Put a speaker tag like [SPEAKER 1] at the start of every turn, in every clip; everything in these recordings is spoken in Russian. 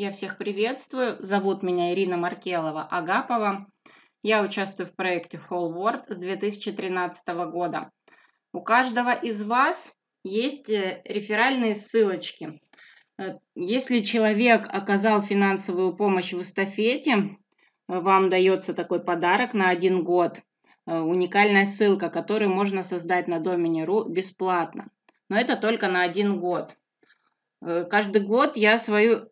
[SPEAKER 1] Я всех приветствую. Зовут меня Ирина Маркелова-Агапова. Я участвую в проекте Whole World с 2013 года. У каждого из вас есть э, реферальные ссылочки. Э, если человек оказал финансовую помощь в эстафете, вам дается такой подарок на один год. Э, уникальная ссылка, которую можно создать на домене.ру бесплатно. Но это только на один год. Каждый год я свою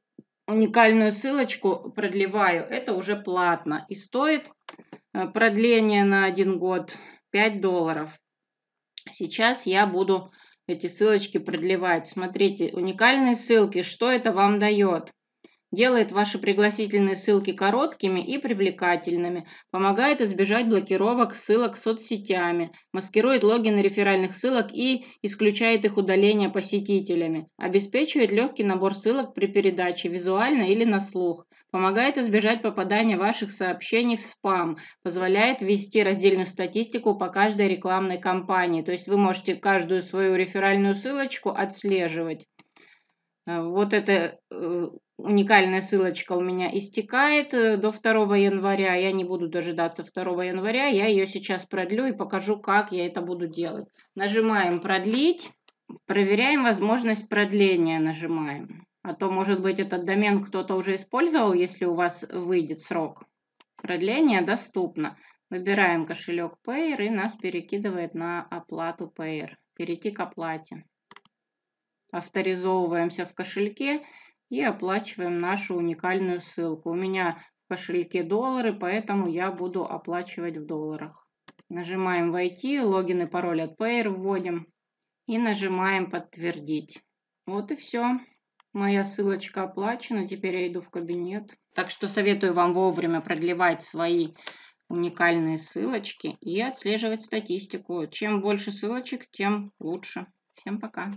[SPEAKER 1] уникальную ссылочку продлеваю, это уже платно. И стоит э, продление на один год 5 долларов. Сейчас я буду эти ссылочки продлевать. Смотрите, уникальные ссылки, что это вам дает? делает ваши пригласительные ссылки короткими и привлекательными, помогает избежать блокировок ссылок соцсетями, маскирует логины реферальных ссылок и исключает их удаление посетителями, обеспечивает легкий набор ссылок при передаче визуально или на слух, помогает избежать попадания ваших сообщений в спам, позволяет вести раздельную статистику по каждой рекламной кампании, то есть вы можете каждую свою реферальную ссылочку отслеживать. Э, вот это э, уникальная ссылочка у меня истекает э, до 2 января. Я не буду дожидаться 2 января, я ее сейчас продлю и покажу, как я это буду делать. Нажимаем «Продлить», проверяем возможность продления, нажимаем. А то, может быть, этот домен кто-то уже использовал, если у вас выйдет срок. Продление доступно. Выбираем кошелек Payer и нас перекидывает на оплату Payer. Перейти к оплате. Авторизовываемся в кошельке и оплачиваем нашу уникальную ссылку. У меня в кошельке доллары, поэтому я буду оплачивать в долларах. Нажимаем «Войти», логин и пароль от Payer вводим и нажимаем «Подтвердить». Вот и все. Моя ссылочка оплачена, теперь я иду в кабинет. Так что советую вам вовремя продлевать свои уникальные ссылочки и отслеживать статистику. Чем больше ссылочек, тем лучше. Всем пока!